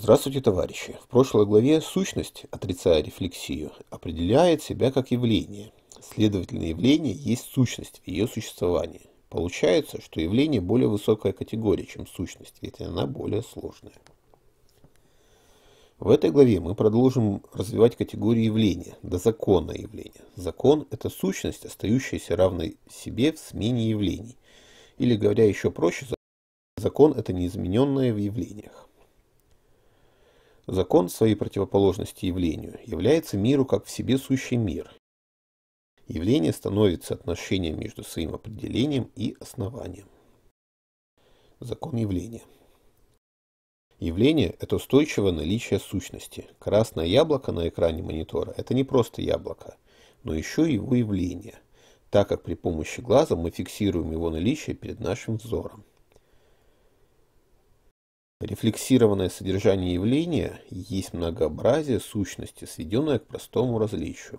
Здравствуйте, товарищи! В прошлой главе сущность, отрицая рефлексию, определяет себя как явление. Следовательно, явление есть сущность в ее существовании. Получается, что явление более высокая категория, чем сущность, ведь она более сложная. В этой главе мы продолжим развивать категорию явления, до закона явления. Закон – это сущность, остающаяся равной себе в смене явлений. Или, говоря еще проще, закон – это неизмененное в явлениях. Закон своей противоположности явлению является миру как в себе сущий мир. Явление становится отношением между своим определением и основанием. Закон явления. Явление – это устойчивое наличие сущности. Красное яблоко на экране монитора – это не просто яблоко, но еще и его явление, так как при помощи глаза мы фиксируем его наличие перед нашим взором. Рефлексированное содержание явления есть многообразие сущности, сведенное к простому различию.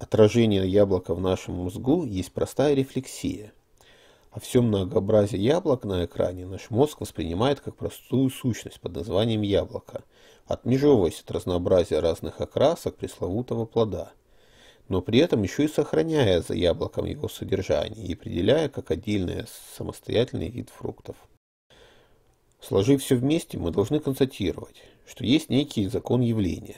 Отражение яблока в нашем мозгу есть простая рефлексия, а все многообразие яблок на экране наш мозг воспринимает как простую сущность под названием яблоко, отмежевываясь от разнообразия разных окрасок пресловутого плода, но при этом еще и сохраняя за яблоком его содержание и определяя как отдельный самостоятельный вид фруктов. Сложив все вместе, мы должны констатировать, что есть некий закон явления.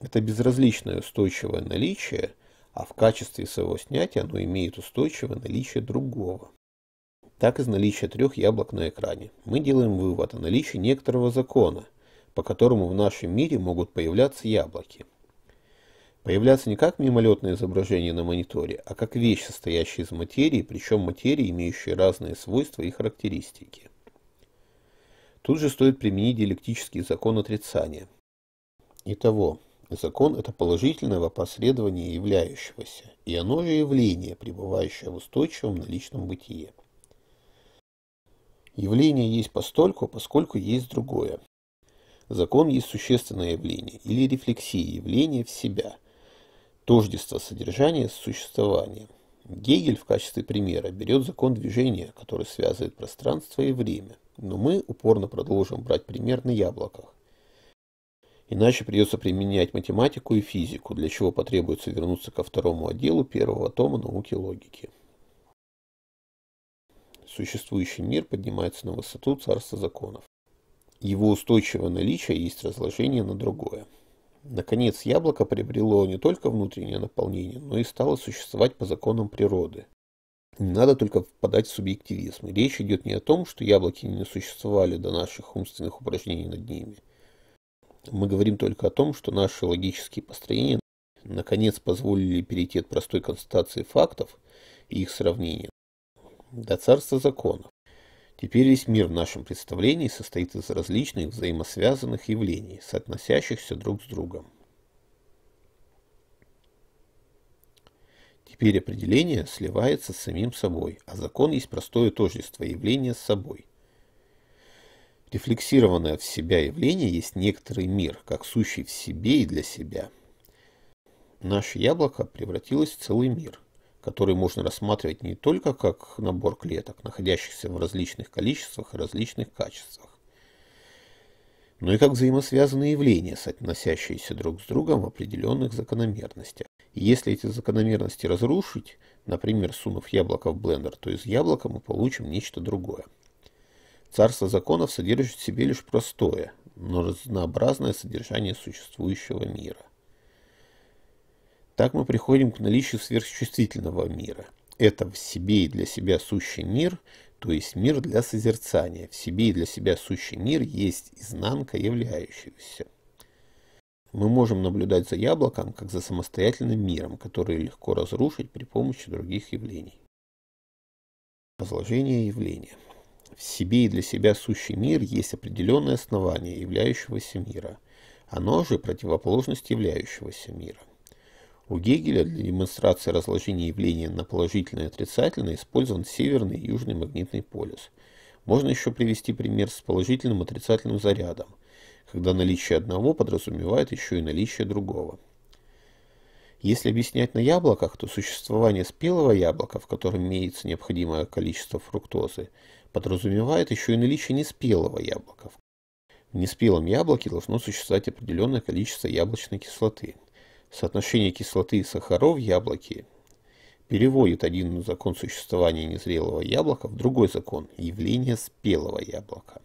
Это безразличное устойчивое наличие, а в качестве своего снятия оно имеет устойчивое наличие другого. Так из наличия трех яблок на экране мы делаем вывод о наличии некоторого закона, по которому в нашем мире могут появляться яблоки. Появляться не как мимолетное изображение на мониторе, а как вещь, состоящая из материи, причем материи, имеющие разные свойства и характеристики. Тут же стоит применить диалектический закон отрицания. Итого, закон – это положительное вопоследование являющегося, и оно же явление, пребывающее в устойчивом наличном бытие. Явление есть постольку, поскольку есть другое. Закон есть существенное явление или рефлексия явления в себя, тождество содержания с существованием. Гегель в качестве примера берет закон движения, который связывает пространство и время. Но мы упорно продолжим брать пример на яблоках. Иначе придется применять математику и физику, для чего потребуется вернуться ко второму отделу первого тома науки логики. Существующий мир поднимается на высоту царства законов. Его устойчивое наличие есть разложение на другое. Наконец, яблоко приобрело не только внутреннее наполнение, но и стало существовать по законам природы. Не надо только впадать в субъективизм. Речь идет не о том, что яблоки не существовали до наших умственных упражнений над ними. Мы говорим только о том, что наши логические построения наконец позволили перейти от простой констатации фактов и их сравнения до царства законов. Теперь весь мир в нашем представлении состоит из различных взаимосвязанных явлений, соотносящихся друг с другом. Теперь определение сливается с самим собой, а закон есть простое тождество явления с собой. Рефлексированное в себя явление есть некоторый мир, как сущий в себе и для себя. Наше яблоко превратилось в целый мир, который можно рассматривать не только как набор клеток, находящихся в различных количествах и различных качествах, но и как взаимосвязанные явления, соотносящиеся друг с другом в определенных закономерностях. И если эти закономерности разрушить, например, сунув яблоко в блендер, то из яблока мы получим нечто другое. Царство законов содержит в себе лишь простое, но разнообразное содержание существующего мира. Так мы приходим к наличию сверхчувствительного мира. Это в себе и для себя сущий мир, то есть мир для созерцания, в себе и для себя сущий мир есть изнанка являющегося. Мы можем наблюдать за яблоком, как за самостоятельным миром, который легко разрушить при помощи других явлений. Разложение явления. В себе и для себя сущий мир есть определенное основание являющегося мира. Оно же противоположность являющегося мира. У Гегеля для демонстрации разложения явления на положительное и отрицательное использован северный и южный магнитный полюс. Можно еще привести пример с положительным и отрицательным зарядом, когда наличие одного подразумевает еще и наличие другого. Если объяснять на яблоках, то существование спелого яблока, в котором имеется необходимое количество фруктозы, подразумевает еще и наличие неспелого яблока. В неспелом яблоке должно существовать определенное количество яблочной кислоты – Соотношение кислоты и сахаров в яблоке переводит один закон существования незрелого яблока в другой закон – явление спелого яблока.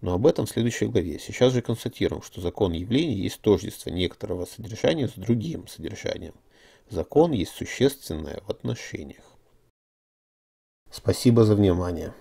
Но об этом в следующей главе. Сейчас же констатируем, что закон явления есть тождество некоторого содержания с другим содержанием. Закон есть существенное в отношениях. Спасибо за внимание.